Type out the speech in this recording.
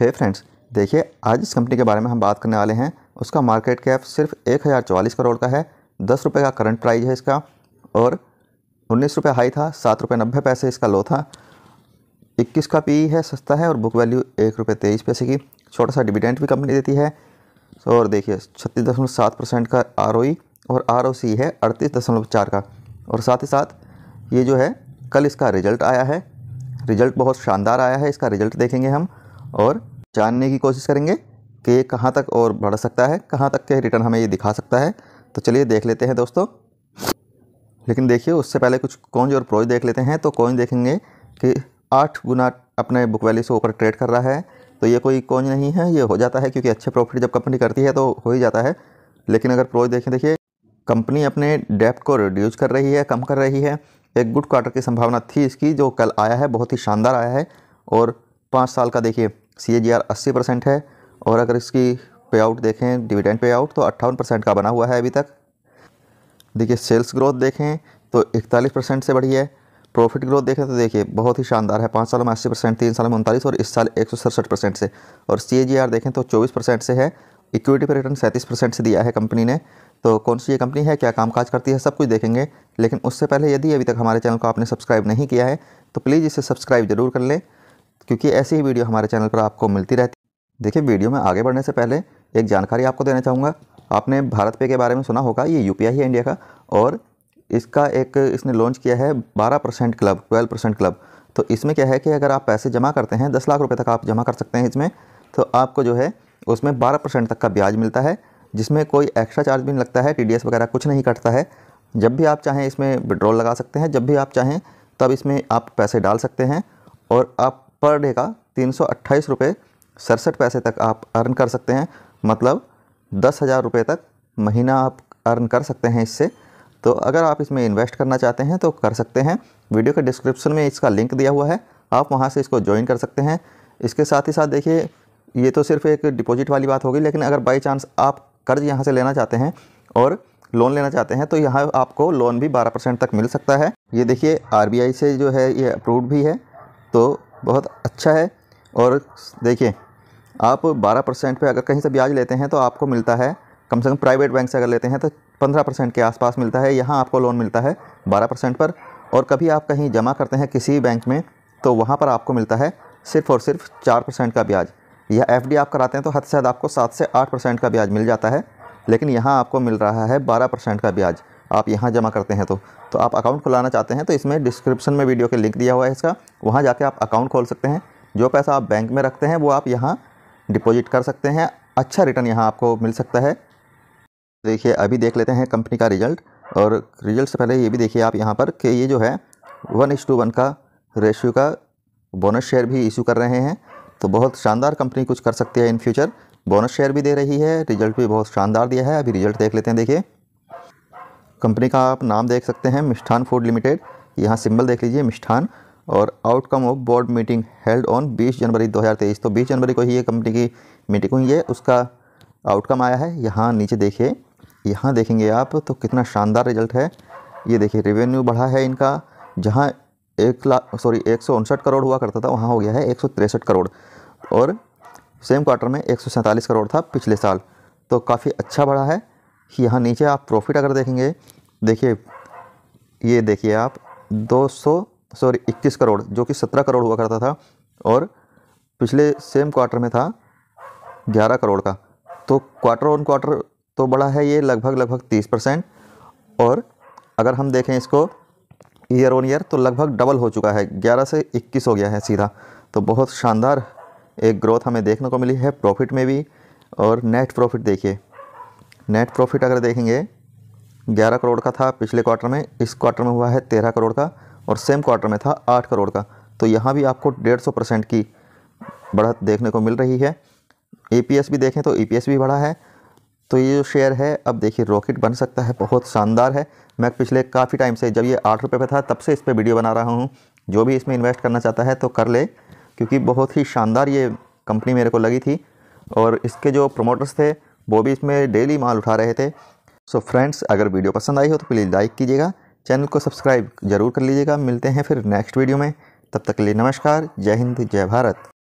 हे friends देखिए आज इस कंपनी के बारे में हम बात करने वाले हैं उसका मार्केट कैप सिर्फ एक हज़ार चौवालीस करोड़ का है दस रुपये का करंट प्राइस है इसका और उन्नीस रुपये हाई था सात रुपये नब्बे पैसे इसका लो था इक्कीस का पी e है सस्ता है और बुक वैल्यू एक रुपये तेईस पैसे की छोटा सा डिविडेंट भी कंपनी देती है और देखिए छत्तीस दशमलव सात परसेंट का आर e और आर है अड़तीस दशमलव चार का और साथ ही साथ ये जो है कल इसका रिजल्ट आया है रिजल्ट बहुत शानदार आया है इसका रिजल्ट देखेंगे हम और जानने की कोशिश करेंगे कि ये कहाँ तक और बढ़ सकता है कहाँ तक के रिटर्न हमें ये दिखा सकता है तो चलिए देख लेते हैं दोस्तों लेकिन देखिए उससे पहले कुछ कॉइन्स और प्रोज देख लेते हैं तो कौन देखेंगे कि आठ गुना अपने बुक वैल्यू से ऊपर ट्रेड कर रहा है तो ये कोई कौन नहीं है ये हो जाता है क्योंकि अच्छे प्रॉफिट जब कंपनी करती है तो हो ही जाता है लेकिन अगर प्रोज देखें देखिए कंपनी अपने डेप को रिड्यूस कर रही है कम कर रही है एक गुड क्वार्टर की संभावना थी इसकी जो कल आया है बहुत ही शानदार आया है और पाँच साल का देखिए सी ए जी आर अस्सी परसेंट है और अगर इसकी पे आउट देखें डिविडेंड पे आउट तो अट्ठावन परसेंट का बना हुआ है अभी तक देखिए सेल्स ग्रोथ देखें तो इकतालीस परसेंट से बढ़ी है प्रॉफिट ग्रोथ देखें तो देखिए बहुत ही शानदार है पाँच सालों में अस्सी परसेंट तीन सालों में उनतालीस और इस साल एक सौ सड़सठ परसेंट से और सी ए जी आर देखें तो चौबीस परसेंट से है इक्विटी पर रिटर्न सैंतीस परसेंट से दिया है कंपनी ने तो कौन सी ये कंपनी है क्या कामकाज करती है सब कुछ देखेंगे लेकिन उससे पहले यदि अभी तक हमारे चैनल को आपने सब्सक्राइब नहीं किया है तो प्लीज़ इसे सब्सक्राइब जरूर कर लें क्योंकि ऐसी ही वीडियो हमारे चैनल पर आपको मिलती रहती देखिए वीडियो में आगे बढ़ने से पहले एक जानकारी आपको देना चाहूँगा आपने भारत पे के बारे में सुना होगा ये यू है इंडिया का और इसका एक इसने लॉन्च किया है बारह percent club twelve percent club तो इसमें क्या है कि अगर आप पैसे जमा करते हैं दस लाख रुपये तक आप जमा कर सकते हैं इसमें तो आपको जो है उसमें बारह परसेंट तक का ब्याज मिलता है जिसमें कोई एक्स्ट्रा चार्ज भी नहीं लगता है टी वगैरह कुछ नहीं कटता है जब भी आप चाहें इसमें विड्रॉल लगा सकते हैं जब भी आप चाहें तब इसमें आप पैसे डाल सकते हैं और आप पर डे का तीन सौ अट्ठाईस रुपये सड़सठ पैसे तक आप अर्न कर सकते हैं मतलब दस हज़ार रुपये तक महीना आप अर्न कर सकते हैं इससे तो अगर आप इसमें इन्वेस्ट करना चाहते हैं तो कर सकते हैं वीडियो के डिस्क्रिप्शन में इसका लिंक दिया हुआ है आप वहाँ से इसको ज्वाइन कर सकते हैं इसके साथ ही साथ देखिए ये तो सिर्फ एक डिपॉजिट वाली बात होगी लेकिन अगर बाई चांस आप कर्ज यहाँ से लेना चाहते हैं और लोन लेना चाहते हैं तो यहाँ आपको लोन भी बारह परसेंट तक मिल सकता है ये देखिए आर से जो है ये अप्रूव भी है तो बहुत अच्छा है और देखिए आप 12 परसेंट पर अगर कहीं से ब्याज लेते हैं तो आपको मिलता है कम से कम प्राइवेट बैंक से अगर लेते हैं तो 15 परसेंट के आसपास मिलता है यहाँ आपको लोन मिलता है 12 परसेंट पर और कभी आप कहीं जमा करते हैं किसी बैंक में तो वहाँ पर आपको मिलता है सिर्फ और सिर्फ चार परसेंट का ब्याज या एफ आप कराते हैं तो हद से हद आपको सात से आठ परसेंट का ब्याज मिल जाता है लेकिन यहाँ आपको मिल रहा है बारह परसेंट का ब्याज आप यहाँ जमा करते हैं तो तो आप अकाउंट खुलाना चाहते हैं तो इसमें डिस्क्रिप्शन में वीडियो के लिंक दिया हुआ है इसका वहाँ जाके आप अकाउंट खोल सकते हैं जो पैसा आप बैंक में रखते हैं वो आप यहाँ डिपॉजिट कर सकते हैं अच्छा रिटर्न यहाँ आपको मिल सकता है देखिए अभी देख लेते हैं कंपनी का रिजल्ट और रिजल्ट से पहले ये भी देखिए आप यहाँ पर कि ये जो है वन इश टू वन का रेशियो का बोनस शेयर भी इशू कर रहे हैं तो बहुत शानदार कंपनी कुछ कर सकती है इन फ्यूचर बोनस शेयर भी दे रही है रिजल्ट भी बहुत शानदार दिया है अभी रिजल्ट देख लेते हैं देखिए कंपनी का आप नाम देख सकते हैं मिष्ठान फूड लिमिटेड यहाँ सिंबल देख लीजिए मिष्ठान और outcome of board meeting held on 20 January 2023 तो 20 जनवरी को ही ये कंपनी की मीटिंग हुई है उसका आउटकम आया है यहाँ नीचे देखिए यहाँ देखेंगे आप तो कितना शानदार रिजल्ट है ये देखिए रेवेन्यू बढ़ा है इनका जहाँ एक लाख सॉरी एक करोड़ हुआ करता था वहाँ हो गया है एक करोड़ और सेम क्वार्टर में एक करोड़ था पिछले साल तो काफ़ी अच्छा बढ़ा है यहाँ नीचे आप प्रॉफिट अगर देखेंगे देखिए ये देखिए आप 200 सॉरी 21 करोड़ जो कि 17 करोड़ हुआ करता था और पिछले सेम क्वार्टर में था 11 करोड़ का तो क्वार्टर ऑन क्वार्टर तो बड़ा है ये लगभग लगभग 30 परसेंट और अगर हम देखें इसको ईयर ऑन ईयर तो लगभग डबल हो चुका है 11 से 21 हो गया है सीधा तो बहुत शानदार एक ग्रोथ हमें देखने को मिली है प्रॉफिट में भी और नेट प्रॉफिट देखिए नेट प्रॉफिट अगर देखेंगे 11 करोड़ का था पिछले क्वार्टर में इस क्वार्टर में हुआ है 13 करोड़ का और सेम क्वार्टर में था 8 करोड़ का तो यहाँ भी आपको 150 परसेंट की बढ़त देखने को मिल रही है ए e भी देखें तो ए e भी बढ़ा है तो ये जो शेयर है अब देखिए रॉकेट बन सकता है बहुत शानदार है मैं पिछले काफ़ी टाइम से जब ये आठ रुपये पे था तब से इस पर वीडियो बना रहा हूँ जो भी इसमें इन्वेस्ट करना चाहता है तो कर ले क्योंकि बहुत ही शानदार ये कंपनी मेरे को लगी थी और इसके जो प्रमोटर्स थे वो भी इसमें डेली माल उठा रहे थे सो so फ्रेंड्स अगर वीडियो पसंद आई हो तो प्लीज़ लाइक कीजिएगा चैनल को सब्सक्राइब ज़रूर कर लीजिएगा मिलते हैं फिर नेक्स्ट वीडियो में तब तक के लिए नमस्कार जय हिंद जय भारत